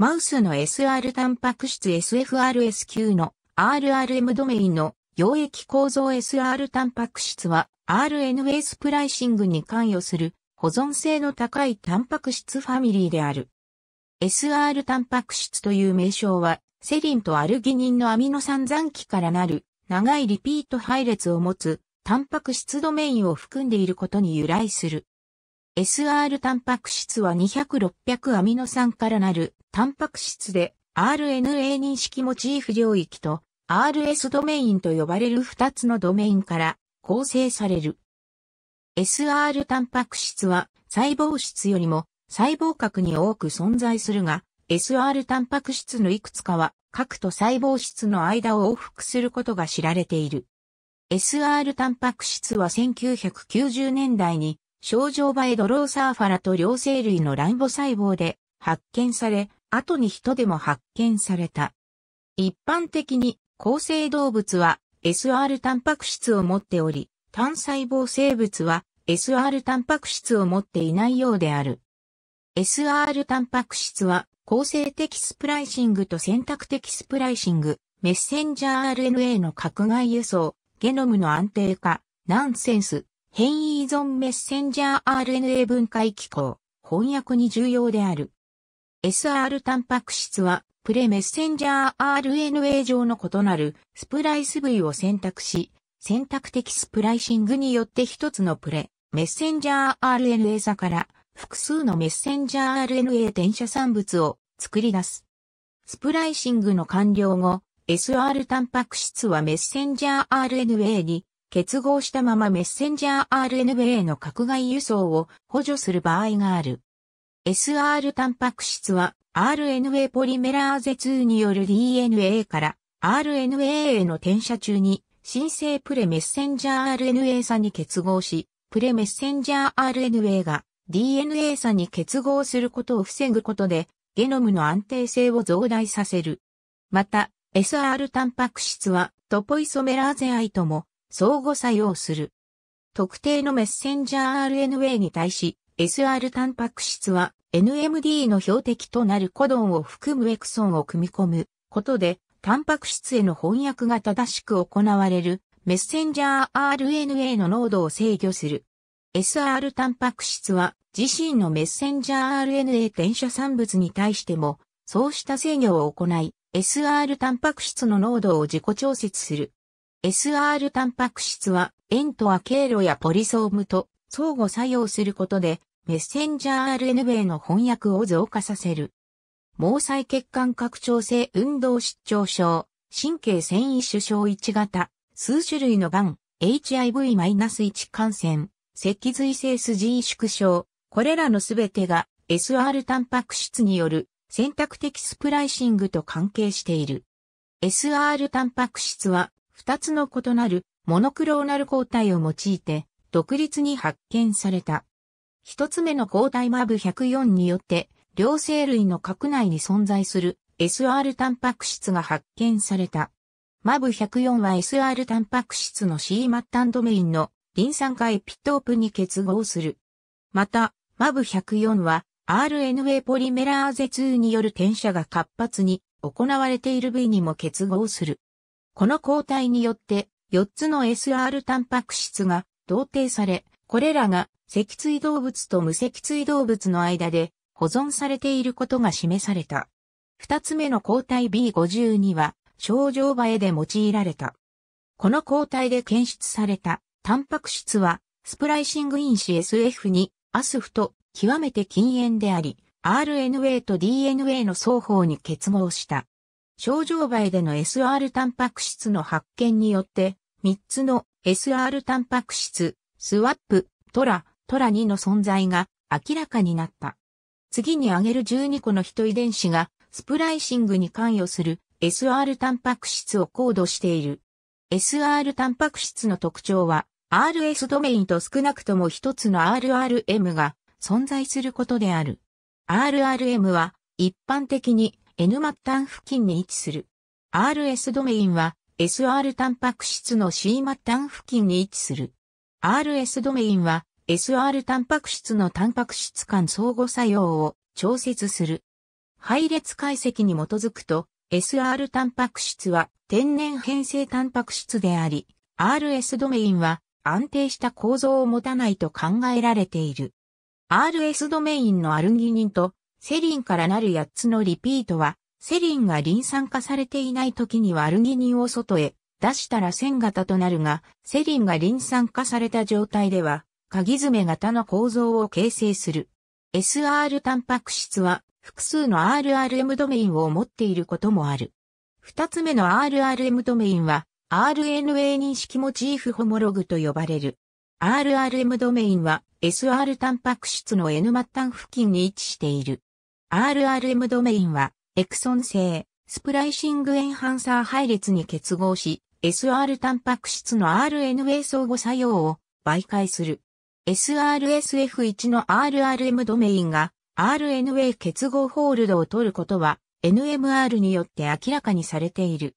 マウスの SR タンパク質 SFRSQ の RRM ドメインの溶液構造 SR タンパク質は RNA スプライシングに関与する保存性の高いタンパク質ファミリーである。SR タンパク質という名称はセリンとアルギニンのアミノ酸残基からなる長いリピート配列を持つタンパク質ドメインを含んでいることに由来する。SR タンパク質は200-600アミノ酸からなるタンパク質で RNA 認識モチーフ領域と RS ドメインと呼ばれる2つのドメインから構成される。SR タンパク質は細胞質よりも細胞核に多く存在するが、SR タンパク質のいくつかは核と細胞質の間を往復することが知られている。SR タンパク質は1990年代に症状バエドローサーファラと両生類の卵母細胞で発見され、後に人でも発見された。一般的に、構成動物は SR タンパク質を持っており、単細胞生物は SR タンパク質を持っていないようである。SR タンパク質は構成的スプライシングと選択的スプライシング、メッセンジャー RNA の格外輸送、ゲノムの安定化、ナンセンス、変異依存メッセンジャー RNA 分解機構、翻訳に重要である。SR タンパク質は、プレメッセンジャー RNA 上の異なるスプライス部位を選択し、選択的スプライシングによって一つのプレメッセンジャー RNA 座から複数のメッセンジャー RNA 転写産物を作り出す。スプライシングの完了後、SR タンパク質はメッセンジャー RNA に結合したままメッセンジャー RNA の格外輸送を補助する場合がある。SR タンパク質は RNA ポリメラーゼ2による DNA から RNA への転写中に新生プレメッセンジャー RNA 差に結合し、プレメッセンジャー RNA が DNA 差に結合することを防ぐことで、ゲノムの安定性を増大させる。また、SR タンパク質はトポイソメラーゼ I とも相互作用する。特定のメッセンジャー RNA に対し、SR タンパク質は NMD の標的となるコドンを含むエクソンを組み込むことで、タンパク質への翻訳が正しく行われるメッセンジャー RNA の濃度を制御する。SR タンパク質は自身のメッセンジャー RNA 転写産物に対してもそうした制御を行い、SR タンパク質の濃度を自己調節する。SR タンパク質は円とは経路やポリソームと相互作用することでメッセンジャー RNA の翻訳を増加させる。毛細血管拡張性運動失調症、神経繊維主症1型、数種類のがん、HIV-1 感染、脊髄性筋萎縮症、これらのすべてが SR タンパク質による選択的スプライシングと関係している。SR タンパク質は二つの異なるモノクローナル抗体を用いて独立に発見された。一つ目の抗体マブ104によって両生類の核内に存在する SR タンパク質が発見された。マブ104は SR タンパク質の C 末端ドメインのリン酸化エピトープに結合する。また、マブ104は RNA ポリメラーゼ2による転写が活発に行われている部位にも結合する。この抗体によって、4つの SR タンパク質が同定され、これらが脊椎動物と無脊椎動物の間で保存されていることが示された。二つ目の抗体 B52 は、症状映えで用いられた。この抗体で検出された、タンパク質は、スプライシング因子 SF2、アスフと極めて禁煙であり、RNA と DNA の双方に結合した。症状媒での SR タンパク質の発見によって、3つの SR タンパク質、スワップ、トラ、トラ2の存在が明らかになった。次に挙げる12個のヒト遺伝子がスプライシングに関与する SR タンパク質をコードしている。SR タンパク質の特徴は RS ドメインと少なくとも一つの RRM が存在することである。RRM は一般的に N 末端付近に位置する。RS ドメインは SR タンパク質の C 末端付近に位置する。RS ドメインは SR タンパク質のタンパク質間相互作用を調節する。配列解析に基づくと、SR タンパク質は天然変性タンパク質であり、RS ドメインは安定した構造を持たないと考えられている。RS ドメインのアルギニンとセリンからなる8つのリピートは、セリンがリン酸化されていない時にはアルギニンを外へ出したら線型となるが、セリンがリン酸化された状態では、鍵爪型の構造を形成する。SR タンパク質は複数の RRM ドメインを持っていることもある。二つ目の RRM ドメインは RNA 認識モチーフホモログと呼ばれる。RRM ドメインは SR タンパク質の N 末端付近に位置している。RRM ドメインは、エクソン製、スプライシングエンハンサー配列に結合し、SR タンパク質の RNA 相互作用を媒介する。SRSF1 の RRM ドメインが RNA 結合ホールドを取ることは NMR によって明らかにされている。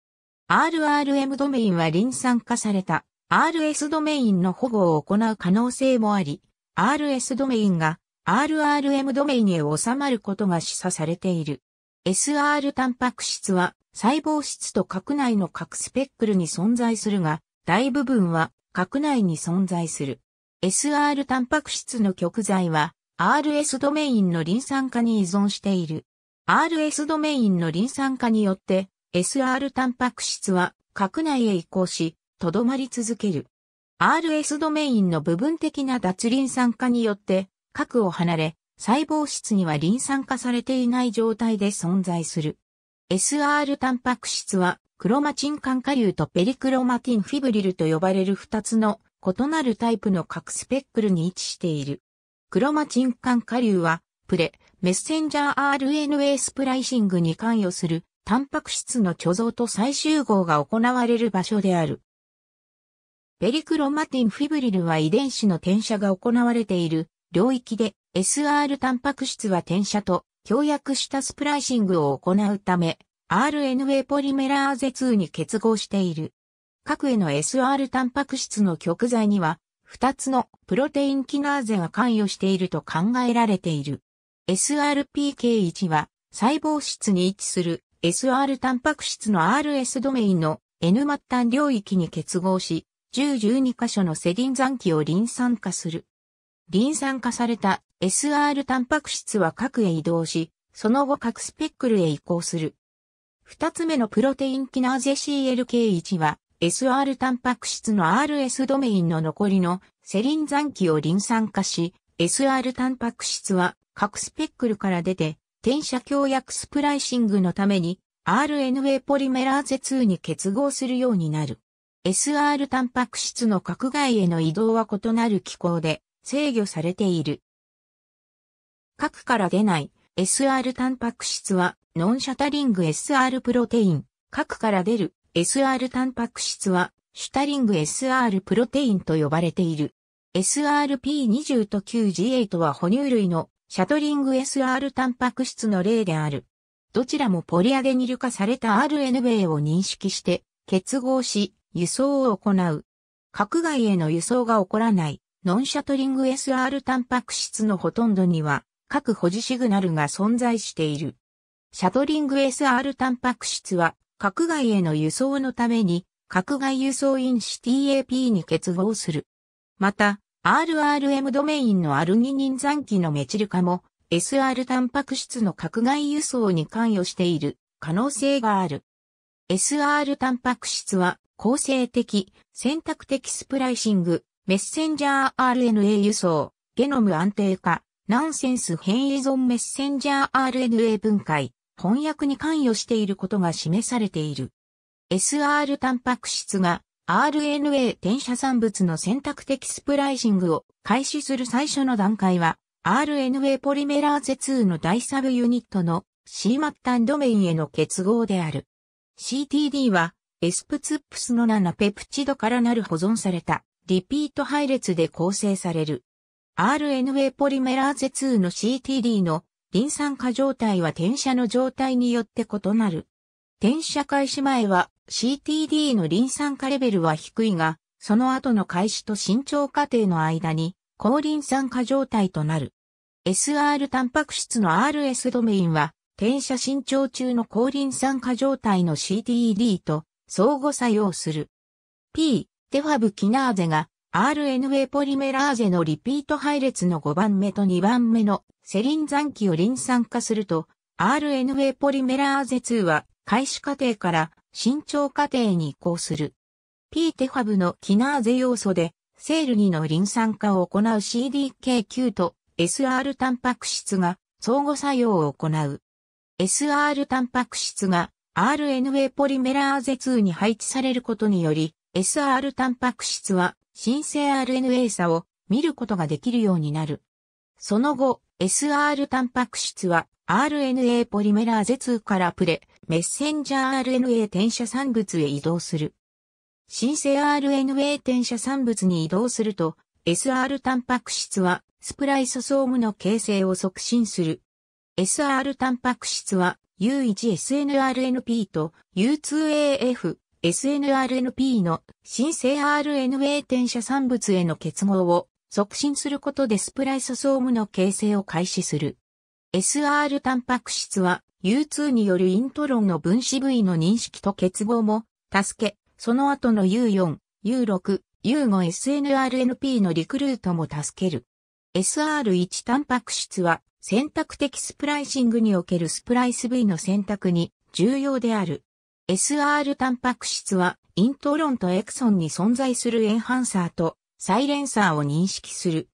RRM ドメインはリン酸化された RS ドメインの保護を行う可能性もあり、RS ドメインが RRM ドメインへ収まることが示唆されている。SR タンパク質は細胞質と核内の核スペックルに存在するが、大部分は核内に存在する。SR タンパク質の極材は RS ドメインのリン酸化に依存している。RS ドメインのリン酸化によって SR タンパク質は核内へ移行し、とどまり続ける。RS ドメインの部分的な脱リン酸化によって核を離れ、細胞質にはリン酸化されていない状態で存在する。SR タンパク質は、クロマチン管下流とペリクロマティンフィブリルと呼ばれる2つの異なるタイプの核スペックルに位置している。クロマチン管下流は、プレ、メッセンジャー RNA スプライシングに関与する、タンパク質の貯蔵と再集合が行われる場所である。ペリクロマティンフィブリルは遺伝子の転写が行われている領域で SR タンパク質は転写と協約したスプライシングを行うため、RNA ポリメラーゼ2に結合している。核への SR タンパク質の極材には、2つのプロテインキナーゼが関与していると考えられている。SRPK1 は細胞質に位置する SR タンパク質の RS ドメインの N 末端領域に結合し、10-12箇所のセリン残機をリン酸化する。リン酸化された SR タンパク質は核へ移動し、その後核スペックルへ移行する。二つ目のプロテインキナーゼ CLK1 は SR タンパク質の RS ドメインの残りのセリン残機をリン酸化し、SR タンパク質は核スペックルから出て、転写強薬スプライシングのために RNA ポリメラーゼ2に結合するようになる。SR タンパク質の核外への移動は異なる機構で、制御されている。核から出ない SR タンパク質はノンシャタリング SR プロテイン。核から出る SR タンパク質はシュタリング SR プロテインと呼ばれている。SRP20 と 9G8 は哺乳類のシャトリング SR タンパク質の例である。どちらもポリアデニル化された RNA を認識して結合し輸送を行う。核外への輸送が起こらない。ノンシャトリング SR タンパク質のほとんどには各保持シグナルが存在している。シャトリング SR タンパク質は核外への輸送のために核外輸送因子 TAP に結合する。また、RRM ドメインのアルギニン残機のメチル化も SR タンパク質の核外輸送に関与している可能性がある。SR タンパク質は構成的、選択的スプライシング、メッセンジャー RNA 輸送、ゲノム安定化、ナンセンス変異存メッセンジャー RNA 分解、翻訳に関与していることが示されている。SR タンパク質が RNA 転写産物の選択的スプライシングを開始する最初の段階は RNA ポリメラーゼ2の大サブユニットの C 末端ドメインへの結合である。CTD はエスプツップスの7ペプチドからなる保存されたリピート配列で構成される。RNA ポリメラーゼ2の CTD のリン酸化状態は転写の状態によって異なる。転写開始前は CTD のリン酸化レベルは低いが、その後の開始と伸長過程の間に高リン酸化状態となる。SR タンパク質の RS ドメインは転写伸長中の高リン酸化状態の CTD と相互作用する。P、テファブキナーゼが RNA ポリメラーゼのリピート配列の5番目と2番目のセリン残機をリン酸化すると、RNA ポリメラーゼ2は開始過程から伸長過程に移行する。P テファブのキナーゼ要素で、セール2のリン酸化を行う CDK9 と SR タンパク質が相互作用を行う。SR タンパク質が RNA ポリメラーゼ2に配置されることにより、SR タンパク質は新生 RNA 差を見ることができるようになる。その後、SR タンパク質は RNA ポリメラーゼ2からプレ、メッセンジャー RNA 転写産物へ移動する。新生 RNA 転写産物に移動すると、SR タンパク質はスプライソソームの形成を促進する。SR タンパク質は U1SNRNP と U2AF SNRNP の新生 RNA 転写産物への結合を促進することでスプライソソームの形成を開始する。SR タンパク質は U2 によるイントロンの分子部位の認識と結合も助け、その後の U4、U6、U5SNRNP のリクルートも助ける。SR1 タンパク質は選択的スプライシングにおけるスプライス部位の選択に重要である。SR タンパク質は、イントロンとエクソンに存在するエンハンサーとサイレンサーを認識する。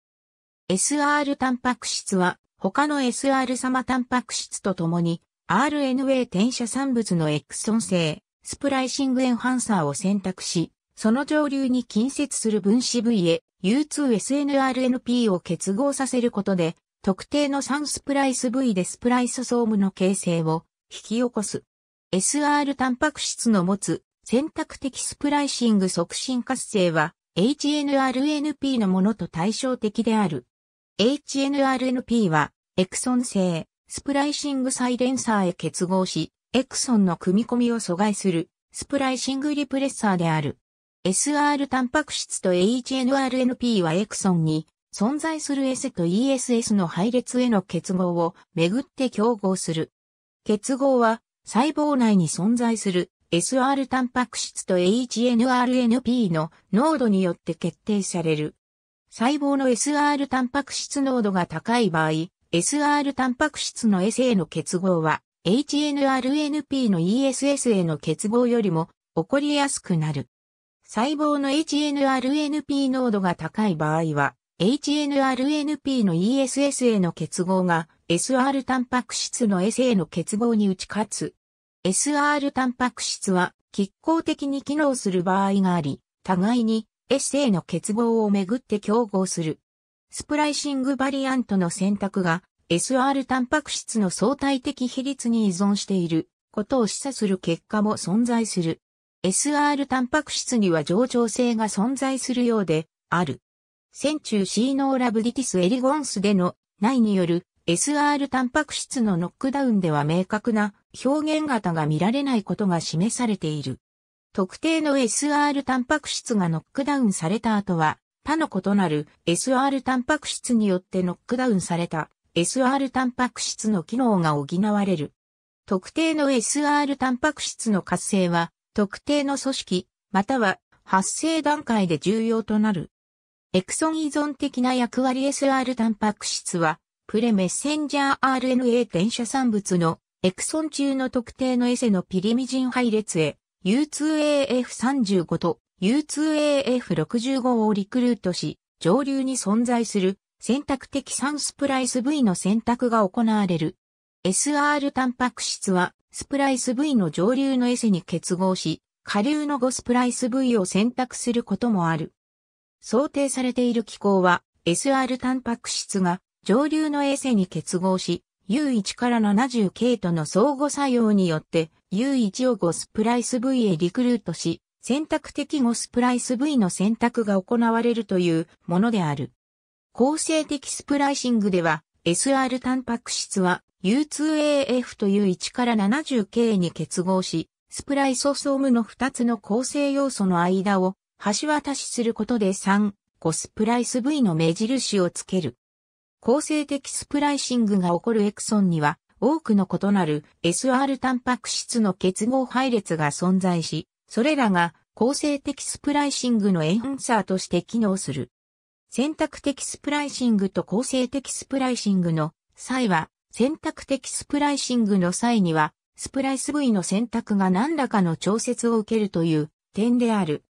SR タンパク質は、他の SR 様タンパク質と共に、RNA 転写産物のエクソン性、スプライシングエンハンサーを選択し、その上流に近接する分子部位へ U2SNRNP を結合させることで、特定の3スプライス部位でスプライスソームの形成を引き起こす。SR タンパク質の持つ選択的スプライシング促進活性は HNRNP のものと対照的である。HNRNP はエクソン製スプライシングサイレンサーへ結合し、エクソンの組み込みを阻害するスプライシングリプレッサーである。SR タンパク質と HNRNP はエクソンに存在する S と ESS の配列への結合をめぐって競合する。結合は細胞内に存在する SR タンパク質と HNRNP の濃度によって決定される。細胞の SR タンパク質濃度が高い場合、SR タンパク質の S a の結合は HNRNP の ESS への結合よりも起こりやすくなる。細胞の HNRNP 濃度が高い場合は HNRNP の ESS への結合が SR タンパク質の S a の結合に打ち勝つ SR タンパク質は、拮抗的に機能する場合があり、互いに SA の結合をめぐって競合する。スプライシングバリアントの選択が SR タンパク質の相対的比率に依存していることを示唆する結果も存在する。SR タンパク質には上調性が存在するようである。線中シーノーラブディティスエリゴンスでの内による SR タンパク質のノックダウンでは明確な表現型が見られないことが示されている。特定の SR タンパク質がノックダウンされた後は、他の異なる SR タンパク質によってノックダウンされた SR タンパク質の機能が補われる。特定の SR タンパク質の活性は、特定の組織、または発生段階で重要となる。エクソン依存的な役割 SR タンパク質は、プレメッセンジャー RNA 転写産物のエクソン中の特定のエセのピリミジン配列へ U2AF35 と U2AF65 をリクルートし、上流に存在する選択的ンスプライス V の選択が行われる。SR タンパク質はスプライス V の上流のエセに結合し、下流の5スプライス V を選択することもある。想定されている機構は SR タンパク質が上流の衛星に結合し、U1 から70 k との相互作用によって U1 をゴスプライス V へリクルートし、選択的ゴスプライス V の選択が行われるというものである。構成的スプライシングでは SR タンパク質は U2AF という1から 70K に結合し、スプライソソームの2つの構成要素の間を橋渡しすることで3、ゴスプライス V の目印をつける。構成的スプライシングが起こるエクソンには、多くの異なる SR タンパク質の結合配列が存在し、それらが構成的スプライシングのエンンサーとして機能する。選択的スプライシングと構成的スプライシングの際は、選択的スプライシングの際には、スプライス部位の選択が何らかの調節を受けるという点である。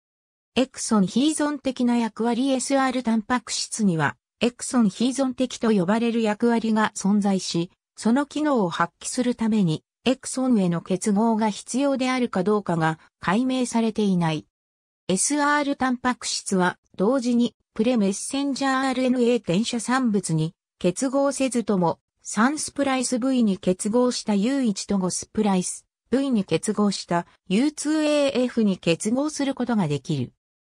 エクソンヒーゾン的な役割 SR タンパク質には、エクソンヒーゾン的と呼ばれる役割が存在し、その機能を発揮するために、エクソンへの結合が必要であるかどうかが解明されていない。SR タンパク質は同時にプレメッセンジャー RNA 転写産物に結合せずとも3スプライス V に結合した U1 と5スプライス V に結合した U2AF に結合することができる。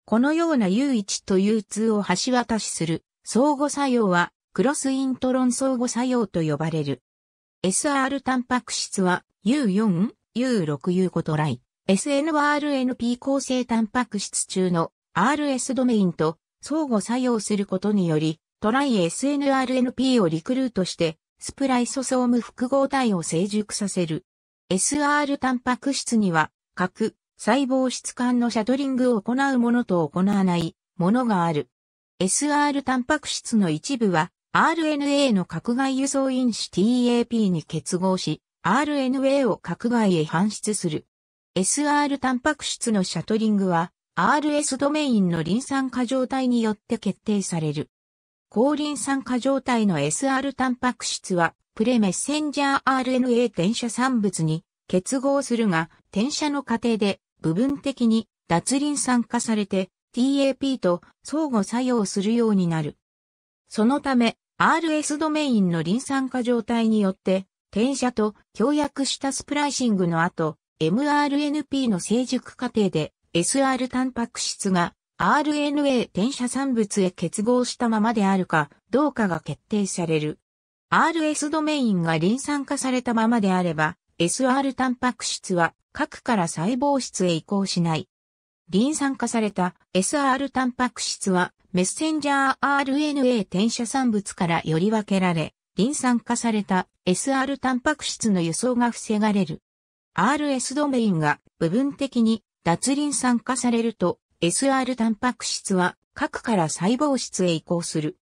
このような U1 と U2 を橋渡しする相互作用はクロスイントロン相互作用と呼ばれる。SR タンパク質は U4、U6 u 5トライ、SNRNP 構成タンパク質中の RS ドメインと相互作用することにより、トライ SNRNP をリクルートして、スプライソソーム複合体を成熟させる。SR タンパク質には、核、細胞質管のシャドリングを行うものと行わないものがある。SR タンパク質の一部は RNA の核外輸送因子 TAP に結合し、RNA を核外へ搬出する。SR タンパク質のシャトリングは RS ドメインのリン酸化状態によって決定される。高リン酸化状態の SR タンパク質はプレメッセンジャー RNA 転写産物に結合するが、転写の過程で部分的に脱リン酸化されて TAP と相互作用するようになる。そのため、RS ドメインの臨酸化状態によって、転写と協約したスプライシングの後、mRNP の成熟過程で SR タンパク質が RNA 転写産物へ結合したままであるかどうかが決定される。RS ドメインが臨酸化されたままであれば、SR タンパク質は核から細胞質へ移行しない。リン酸化された SR タンパク質はメッセンジャー RNA 転写産物からより分けられ、リン酸化された SR タンパク質の輸送が防がれる。RS ドメインが部分的に脱リン酸化されると SR タンパク質は核から細胞質へ移行する。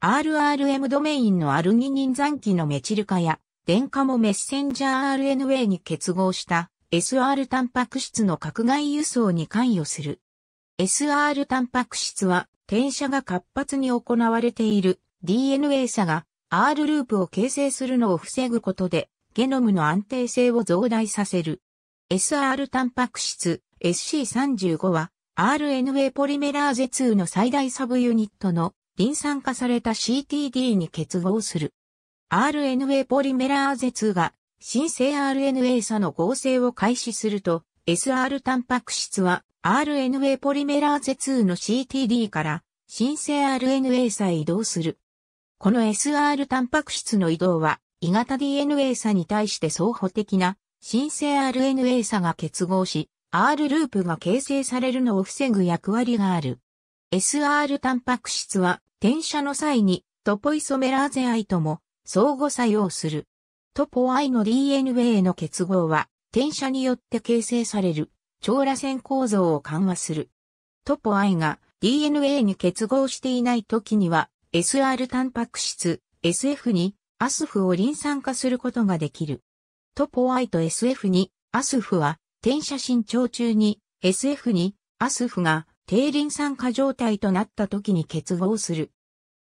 RRM ドメインのアルギニン残機のメチル化や電化もメッセンジャー RNA に結合した SR タンパク質の格外輸送に関与する。SR タンパク質は転写が活発に行われている DNA 差が R ループを形成するのを防ぐことでゲノムの安定性を増大させる。SR タンパク質 SC35 は RNA ポリメラーゼ2の最大サブユニットのリン酸化された CTD に結合する。RNA ポリメラーゼ2が新生 RNA 差の合成を開始すると、SR タンパク質は RNA ポリメラーゼ2の CTD から新生 RNA 差へ移動する。この SR タンパク質の移動は、異型 DNA 差に対して相補的な新生 RNA 差が結合し、R ループが形成されるのを防ぐ役割がある。SR タンパク質は転写の際にトポイソメラーゼイとも相互作用する。トポ I の DNA の結合は、転写によって形成される、超螺旋構造を緩和する。トポ I が DNA に結合していない時には、SR タンパク質、SF に、ASF をリン酸化することができる。トポ I と SF に、ASF は、転写伸長中に、SF に、ASF が、低リン酸化状態となった時に結合する。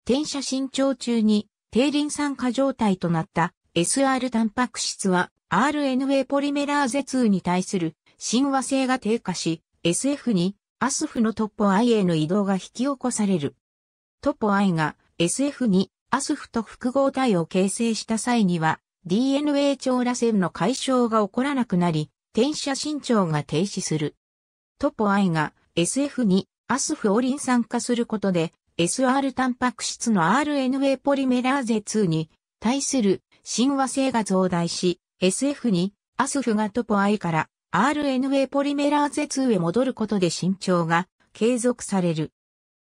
転写伸長中に、低リン酸化状態となった SR タンパク質は RNA ポリメラーゼ2に対する親和性が低下し、SF に ASF のトポ I への移動が引き起こされる。トポ I が SF に ASF と複合体を形成した際には DNA 調螺旋の解消が起こらなくなり、転写伸長が停止する。トポ I が SF に ASF をリン酸化することで SR タンパク質の RNA ポリメラーゼ2に対する親和性が増大し、SF にアスフがトポ I から RNA ポリメラーゼ2へ戻ることで身長が継続される。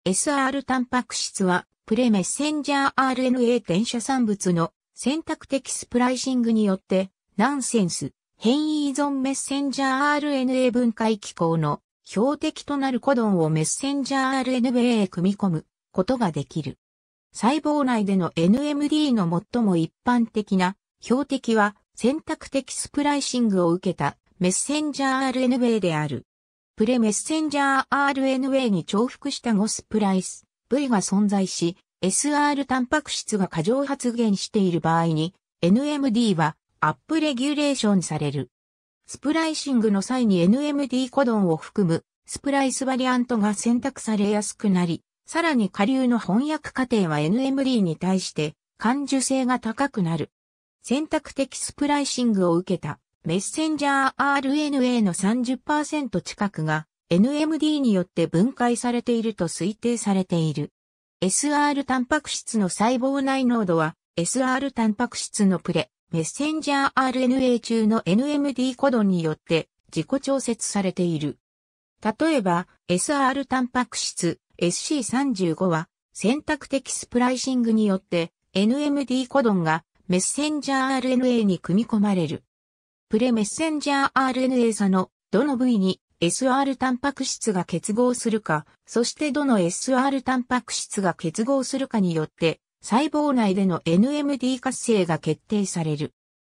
SR タンパク質はプレメッセンジャー RNA 転写産物の選択的スプライシングによってナンセンス変異依存メッセンジャー RNA 分解機構の標的となるコドンをメッセンジャー RNA へ組み込むことができる。細胞内での NMD の最も一般的な標的は選択的スプライシングを受けたメッセンジャー RNA である。プレメッセンジャー RNA に重複した5スプライス V が存在し、SR タンパク質が過剰発現している場合に、NMD はアップレギュレーションされる。スプライシングの際に NMD コドンを含むスプライスバリアントが選択されやすくなり、さらに下流の翻訳過程は NMD に対して感受性が高くなる。選択的スプライシングを受けたメッセンジャー RNA の30%近くが NMD によって分解されていると推定されている。SR タンパク質の細胞内濃度は SR タンパク質のプレ、メッセンジャー RNA 中の NMD コドンによって自己調節されている。例えば、SR タンパク質 SC35 は選択的スプライシングによって NMD コドンがメッセンジャー RNA に組み込まれる。プレメッセンジャー RNA 差のどの部位に SR タンパク質が結合するか、そしてどの SR タンパク質が結合するかによって細胞内での NMD 活性が決定される。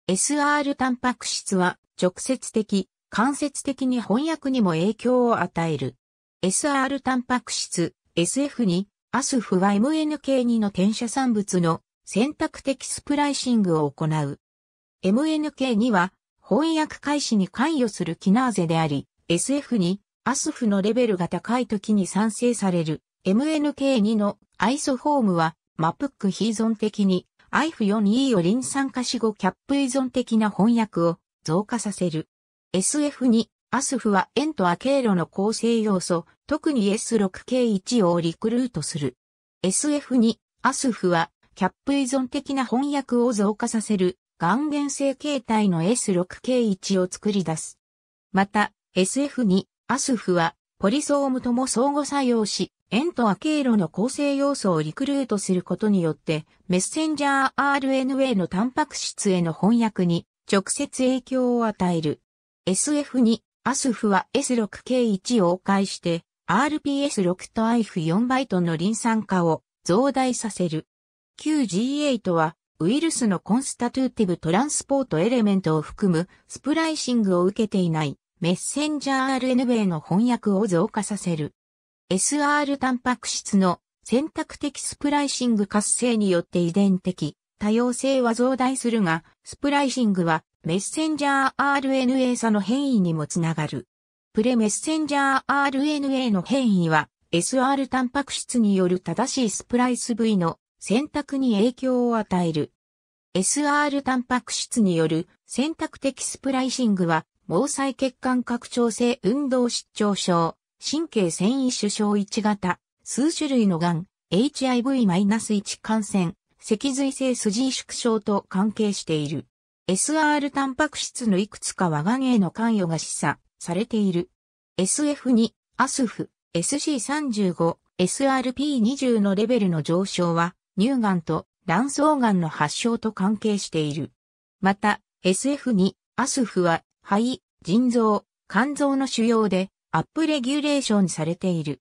SR タンパク質は直接的、間接的に翻訳にも影響を与える。SR タンパク質 SF2、ASF は MNK2 の転写産物の選択的スプライシングを行う。MNK2 は翻訳開始に関与するキナーゼであり、SF2、ASF のレベルが高い時に産生される MNK2 のアイソフォームはマプック非依存的に IF4E をリン酸化子後キャップ依存的な翻訳を増加させる。SF2、アスフは円とア経路の構成要素、特に S6K1 をリクルートする。SF2、アスフは、キャップ依存的な翻訳を増加させる、元元性形態の S6K1 を作り出す。また、SF2、アスフは、ポリソームとも相互作用し、円とア経路の構成要素をリクルートすることによって、メッセンジャー RNA のタンパク質への翻訳に直接影響を与える。SF2、アスフは S6K1 を介して RPS6 と IF4 バイトのリン酸化を増大させる。QG8 はウイルスのコンスタトゥーティブトランスポートエレメントを含むスプライシングを受けていないメッセンジャー RNA の翻訳を増加させる。SR タンパク質の選択的スプライシング活性によって遺伝的多様性は増大するが、スプライシングはメッセンジャー RNA 差の変異にもつながる。プレメッセンジャー RNA の変異は SR タンパク質による正しいスプライス部位の選択に影響を与える。SR タンパク質による選択的スプライシングは毛細血管拡張性運動失調症、神経繊維主症1型、数種類のがん、HIV-1 感染、脊髄性筋萎縮症と関係している。SR タンパク質のいくつかはがんへの関与が示唆されている。SF2、ASF、SC35、SRP20 のレベルの上昇は乳がんと卵巣がんの発症と関係している。また、SF2、ASF は肺、腎臓、肝臓の腫瘍でアップレギュレーションされている。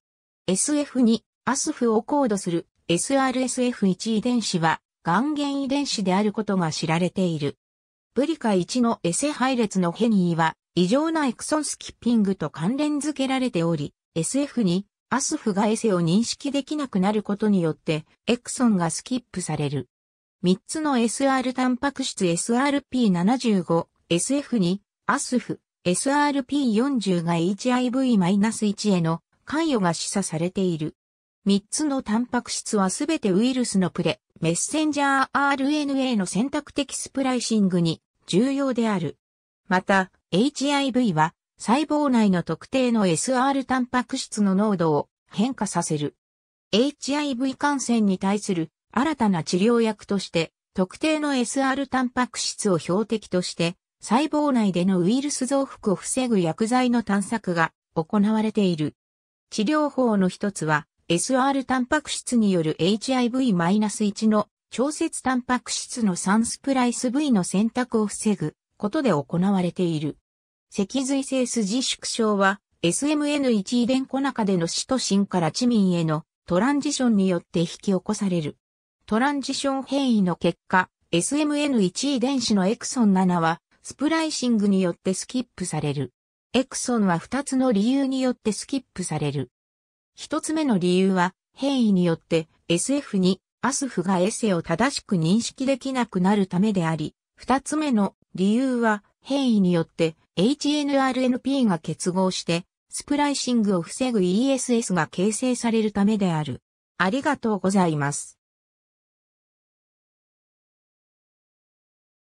SF2、ASF をコードする SRSF1 遺伝子は、元原遺伝子であることが知られている。プリカ1のエセ配列の変異は、異常なエクソンスキッピングと関連付けられており、SF に、アスフがエセを認識できなくなることによって、エクソンがスキップされる。3つの SR タンパク質 SRP75、SF に、アスフ、SRP40 が HIV-1 への関与が示唆されている。3つのタンパク質はすべてウイルスのプレ、メッセンジャー RNA の選択的スプライシングに重要である。また、HIV は細胞内の特定の SR タンパク質の濃度を変化させる。HIV 感染に対する新たな治療薬として特定の SR タンパク質を標的として細胞内でのウイルス増幅を防ぐ薬剤の探索が行われている。治療法の一つは SR タンパク質による HIV-1 の調節タンパク質のンスプライス V の選択を防ぐことで行われている。脊髄性筋縮小は SMN1 遺伝子中でのシトシンからチミンへのトランジションによって引き起こされる。トランジション変異の結果、SMN1 遺伝子のエクソン7はスプライシングによってスキップされる。エクソンは2つの理由によってスキップされる。一つ目の理由は、変異によって SF にアスフがエセを正しく認識できなくなるためであり、二つ目の理由は、変異によって HNRNP が結合して、スプライシングを防ぐ ESS が形成されるためである。ありがとうございます。